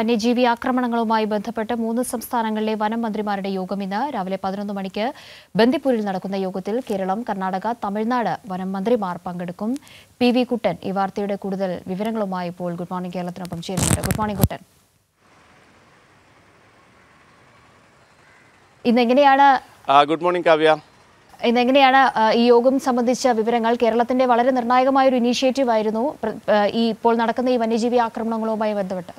വന്യജീവി ആക്രമണങ്ങളുമായി ബന്ധപ്പെട്ട് മൂന്ന് സംസ്ഥാനങ്ങളിലെ വനമന്ത്രിമാരുടെ യോഗം ഇന്ന് രാവിലെ പതിനൊന്ന് മണിക്ക് ബന്ദിപ്പൂരിൽ നടക്കുന്ന യോഗത്തിൽ കേരളം കർണാടക തമിഴ്നാട് വനമന്ത്രിമാർ പങ്കെടുക്കും പി വി കുട്ടൻ ഈ വാർത്തയുടെ കൂടുതൽ വിവരങ്ങളുമായി ഇപ്പോൾ ഗുഡ് മോർണിംഗ് കേരളത്തിനൊപ്പം ചേരുന്നുണ്ട് ഗുഡ് മോർണിംഗ് കുട്ടൻ ഇന്നെങ്ങനെയാണ് ഗുഡ് മോർണിംഗ് കാവ്യ ഇന്നെങ്ങനെയാണ് ഈ യോഗം സംബന്ധിച്ച വിവരങ്ങൾ കേരളത്തിന്റെ വളരെ നിർണായകമായ ഒരു ഇനീഷ്യേറ്റീവ് ആയിരുന്നു ഈ ഇപ്പോൾ നടക്കുന്ന ഈ വന്യജീവി ആക്രമണങ്ങളുമായി ബന്ധപ്പെട്ട്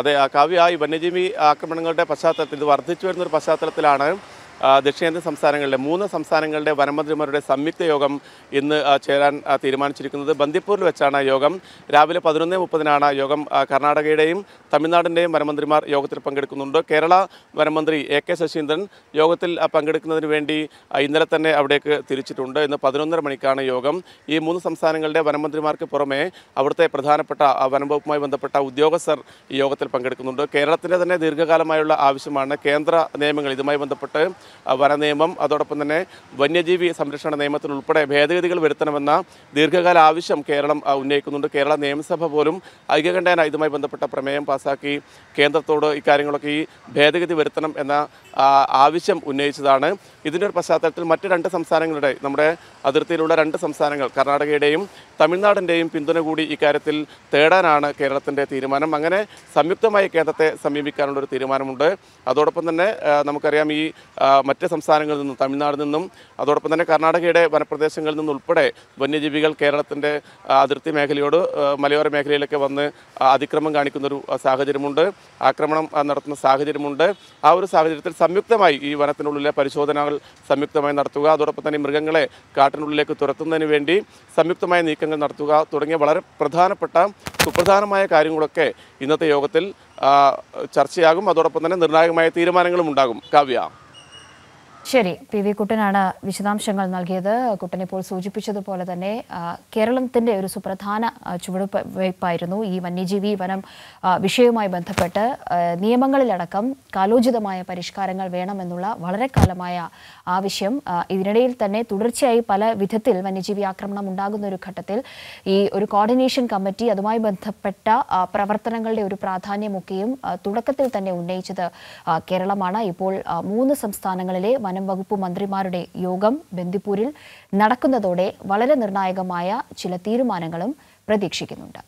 അതെ കാവ്യ ഈ വന്യജീവി ആക്രമണങ്ങളുടെ പശ്ചാത്തലത്തിൽ ഇത് വർദ്ധിച്ചു വരുന്നൊരു പശ്ചാത്തലത്തിലാണ് ദക്ഷിണേന്ത്യൻ സംസ്ഥാനങ്ങളിലെ മൂന്ന് സംസ്ഥാനങ്ങളുടെ വനമന്ത്രിമാരുടെ സംയുക്ത യോഗം ഇന്ന് ചേരാൻ തീരുമാനിച്ചിരിക്കുന്നത് ബന്ദിപ്പൂരിൽ വെച്ചാണ് യോഗം രാവിലെ പതിനൊന്ന് മുപ്പതിനാണ് യോഗം കർണാടകയുടെയും തമിഴ്നാടിൻ്റെയും വനമന്ത്രിമാർ യോഗത്തിൽ പങ്കെടുക്കുന്നുണ്ട് കേരള വനമന്ത്രി എ കെ ശശീന്ദ്രൻ യോഗത്തിൽ പങ്കെടുക്കുന്നതിന് വേണ്ടി ഇന്നലെ തന്നെ അവിടേക്ക് തിരിച്ചിട്ടുണ്ട് ഇന്ന് പതിനൊന്നര മണിക്കാണ് യോഗം ഈ മൂന്ന് സംസ്ഥാനങ്ങളുടെ വനമന്ത്രിമാർക്ക് പുറമെ അവിടുത്തെ പ്രധാനപ്പെട്ട വനംവകുപ്പുമായി ബന്ധപ്പെട്ട ഉദ്യോഗസ്ഥർ ഈ യോഗത്തിൽ പങ്കെടുക്കുന്നുണ്ട് കേരളത്തിൻ്റെ തന്നെ ദീർഘകാലമായുള്ള ആവശ്യമാണ് കേന്ദ്ര നിയമങ്ങൾ ഇതുമായി ബന്ധപ്പെട്ട് വനനിയമം അതോടൊപ്പം തന്നെ വന്യജീവി സംരക്ഷണ നിയമത്തിനുൾപ്പെടെ ഭേദഗതികൾ വരുത്തണമെന്ന ദീർഘകാല ആവശ്യം കേരളം ഉന്നയിക്കുന്നുണ്ട് കേരള നിയമസഭ പോലും ഐക്യകണ്ഠേന ഇതുമായി ബന്ധപ്പെട്ട പ്രമേയം പാസാക്കി കേന്ദ്രത്തോട് ഇക്കാര്യങ്ങളൊക്കെ ഈ ഭേദഗതി വരുത്തണം എന്ന ആവശ്യം ഉന്നയിച്ചതാണ് ഇതിൻ്റെ ഒരു പശ്ചാത്തലത്തിൽ മറ്റ് രണ്ട് സംസ്ഥാനങ്ങളുടെ നമ്മുടെ അതിർത്തിയിലുള്ള രണ്ട് സംസ്ഥാനങ്ങൾ കർണാടകയുടെയും തമിഴ്നാടിൻ്റെയും പിന്തുണ കൂടി ഇക്കാര്യത്തിൽ തേടാനാണ് കേരളത്തിൻ്റെ തീരുമാനം അങ്ങനെ സംയുക്തമായി കേന്ദ്രത്തെ സമീപിക്കാനുള്ള ഒരു തീരുമാനമുണ്ട് അതോടൊപ്പം തന്നെ നമുക്കറിയാം ഈ മറ്റ് സംസ്ഥാനങ്ങളിൽ നിന്നും തമിഴ്നാടിൽ നിന്നും അതോടൊപ്പം തന്നെ കർണാടകയുടെ വനപ്രദേശങ്ങളിൽ നിന്നും ഉൾപ്പെടെ വന്യജീവികൾ കേരളത്തിൻ്റെ അതിർത്തി മേഖലയോട് മലയോര മേഖലയിലൊക്കെ വന്ന് അതിക്രമം കാണിക്കുന്നൊരു സാഹചര്യമുണ്ട് ആക്രമണം നടത്തുന്ന സാഹചര്യമുണ്ട് ആ ഒരു സാഹചര്യത്തിൽ സംയുക്തമായി ഈ വനത്തിനുള്ളിലെ പരിശോധനകൾ സംയുക്തമായി നടത്തുക അതോടൊപ്പം തന്നെ മൃഗങ്ങളെ കാട്ടിനുള്ളിലേക്ക് തുരത്തുന്നതിന് വേണ്ടി സംയുക്തമായ നീക്കങ്ങൾ നടത്തുക തുടങ്ങിയ വളരെ പ്രധാനപ്പെട്ട സുപ്രധാനമായ കാര്യങ്ങളൊക്കെ ഇന്നത്തെ യോഗത്തിൽ ചർച്ചയാകും അതോടൊപ്പം തന്നെ നിർണായകമായ തീരുമാനങ്ങളും ഉണ്ടാകും കാവ്യ ശരി പി വി കുട്ടനാണ് വിശദാംശങ്ങൾ നൽകിയത് കുട്ടൻ ഇപ്പോൾ സൂചിപ്പിച്ചതുപോലെ തന്നെ കേരളത്തിന്റെ ഒരു സുപ്രധാന ചുവടുവയ്പായിരുന്നു ഈ വന്യജീവി വനം വിഷയവുമായി ബന്ധപ്പെട്ട് നിയമങ്ങളിലടക്കം കാലോചിതമായ പരിഷ്കാരങ്ങൾ വേണമെന്നുള്ള വളരെ കാലമായ ആവശ്യം ഇതിനിടയിൽ തന്നെ തുടർച്ചയായി പല വിധത്തിൽ വന്യജീവി ആക്രമണം ഉണ്ടാകുന്ന ഒരു ഘട്ടത്തിൽ ഈ ഒരു കോർഡിനേഷൻ കമ്മിറ്റി അതുമായി ബന്ധപ്പെട്ട പ്രവർത്തനങ്ങളുടെ ഒരു പ്രാധാന്യമൊക്കെയും തുടക്കത്തിൽ തന്നെ ഉന്നയിച്ചത് കേരളമാണ് ഇപ്പോൾ മൂന്ന് സംസ്ഥാനങ്ങളിലെ വനം വകുപ്പ് മന്ത്രിമാരുടെ യോഗം ബന്ദിപ്പൂരിൽ നടക്കുന്നതോടെ വളരെ നിർണായകമായ ചില തീരുമാനങ്ങളും പ്രതീക്ഷിക്കുന്നുണ്ട്